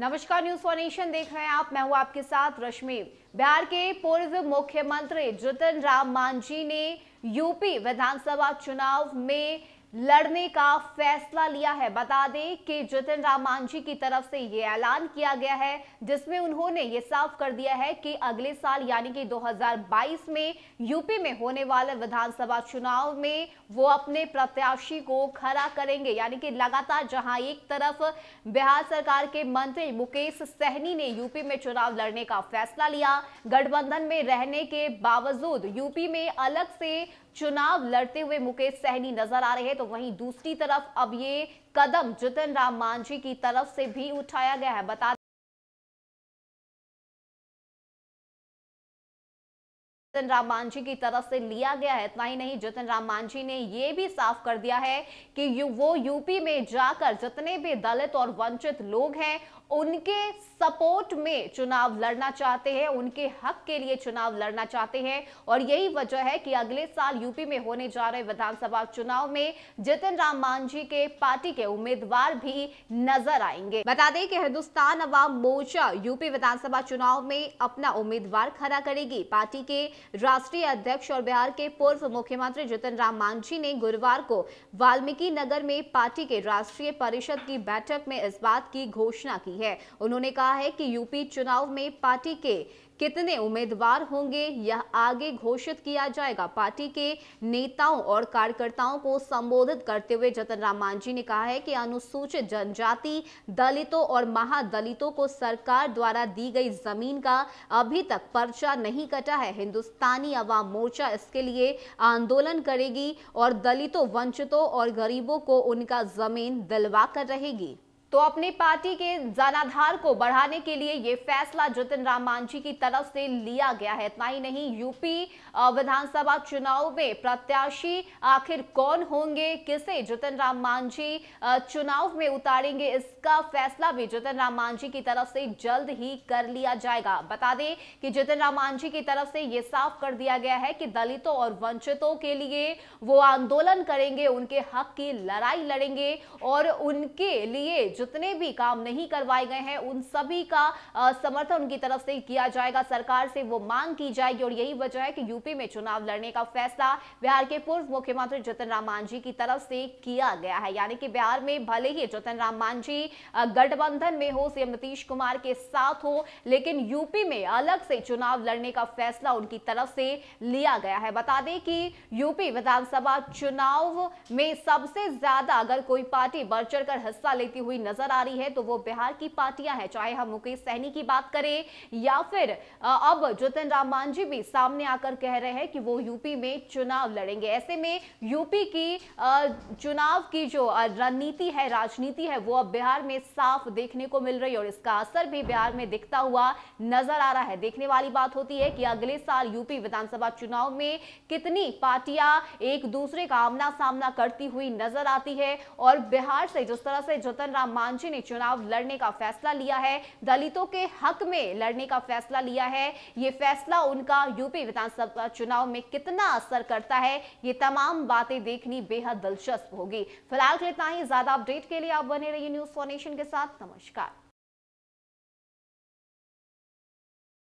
नमस्कार news for nation देख रहे हैं आप मैं हूं आपके साथ रश्मि बिहार के पूर्व मुख्यमंत्री जतन राम मांझी ने यूपी विधानसभा चुनाव में लड़ने का फैसला लिया है बता दें कि जतिन राम मांझी की तरफ से ये ऐलान किया गया है जिसमें उन्होंने ये साफ कर दिया है कि अगले साल यानी कि 2022 में यूपी में होने वाले विधानसभा चुनाव में वो अपने प्रत्याशी को खड़ा करेंगे यानी कि लगातार जहां एक तरफ बिहार सरकार के मंत्री मुकेश सहनी ने यूपी में चुनाव लड़ने का फैसला लिया गठबंधन में रहने के बावजूद यूपी में अलग से चुनाव लड़ते हुए मुकेश सहनी नजर आ रहे तो वहीं दूसरी तरफ अब ये कदम जितिन राम मांझी की तरफ से भी उठाया गया है बता जितन राम मांझी की तरफ से लिया गया है इतना ही नहीं जितन राम मांझी ने यह भी साफ कर दिया है कि वो यूपी में जाकर जितने भी दलित और वंचित लोग हैं उनके सपोर्ट में चुनाव लड़ना चाहते हैं उनके हक के लिए चुनाव लड़ना चाहते हैं और यही वजह है कि अगले साल यूपी में होने जा रहे विधानसभा चुनाव में जितिन राम मांझी के पार्टी के उम्मीदवार भी नजर आएंगे बता दें कि हिंदुस्तान अवाम मोर्चा यूपी विधानसभा चुनाव में अपना उम्मीदवार खड़ा करेगी पार्टी के राष्ट्रीय अध्यक्ष और बिहार के पूर्व मुख्यमंत्री जीतन राम मांझी ने गुरुवार को वाल्मीकि नगर में पार्टी के राष्ट्रीय परिषद की बैठक में इस बात की घोषणा की है उन्होंने कहा है कि यूपी चुनाव में पार्टी के कितने उम्मीदवार होंगे यह आगे घोषित किया जाएगा पार्टी के नेताओं और कार्यकर्ताओं को संबोधित करते हुए जतन राम मांझी ने कहा है कि अनुसूचित जनजाति दलितों और महादलितों को सरकार द्वारा दी गई जमीन का अभी तक पर्चा नहीं कटा है हिंदुस्तानी अवाम मोर्चा इसके लिए आंदोलन करेगी और दलितों वंचितों और गरीबों को उनका जमीन दिलवा कर रहेगी तो अपनी पार्टी के जनाधार को बढ़ाने के लिए ये फैसला जतिन राम मांझी की तरफ से लिया गया है इतना ही नहीं यूपी विधानसभा चुनाव में प्रत्याशी आखिर कौन होंगे किसे जतिन राम मांझी चुनाव में उतारेंगे इसका फैसला भी जतिन राम मांझी की तरफ से जल्द ही कर लिया जाएगा बता दें कि जतिन राम मांझी की तरफ से ये साफ कर दिया गया है कि दलितों और वंचितों के लिए वो आंदोलन करेंगे उनके हक की लड़ाई लड़ेंगे और उनके लिए जितने भी काम नहीं करवाए गए हैं उन सभी का समर्थन उनकी तरफ से किया जाएगा सरकार से वो मांग की जाएगी और यही वजह है कि यूपी में चुनाव लड़ने का फैसला बिहार के पूर्व मुख्यमंत्री जतन राम मांझी की तरफ से किया गया है यानी कि बिहार में भले ही जतन राम मांझी गठबंधन में हो सीएम नीतीश कुमार के साथ हो लेकिन यूपी में अलग से चुनाव लड़ने का फैसला उनकी तरफ से लिया गया है बता दें कि यूपी विधानसभा चुनाव में सबसे ज्यादा अगर कोई पार्टी बढ़ कर हिस्सा लेती हुई नजर आ रही है तो वो बिहार की पार्टियां हैं चाहे हम मुकेश सहनी की बात करें या फिर अब जतिन राम मांझी भी सामने आकर कह रहे हैं कि वो यूपी में चुनाव लड़ेंगे ऐसे में यूपी की चुनाव की जो रणनीति है राजनीति है वो अब बिहार में साफ देखने को मिल रही है और इसका असर भी बिहार में दिखता हुआ नजर आ रहा है देखने वाली बात होती है कि अगले साल यूपी विधानसभा चुनाव में कितनी पार्टियां एक दूसरे का आमना सामना करती हुई नजर आती है और बिहार से जिस तरह से जतन राम मांझी ने चुनाव लड़ने का फैसला लिया है दलितों के हक में लड़ने का फैसला लिया है ये फैसला उनका यूपी विधानसभा चुनाव में कितना असर करता है ये तमाम बातें देखनी बेहद दिलचस्प होगी फिलहाल इतना ही ज्यादा अपडेट के लिए आप बने रहिए न्यूज फॉर नेशन के साथ नमस्कार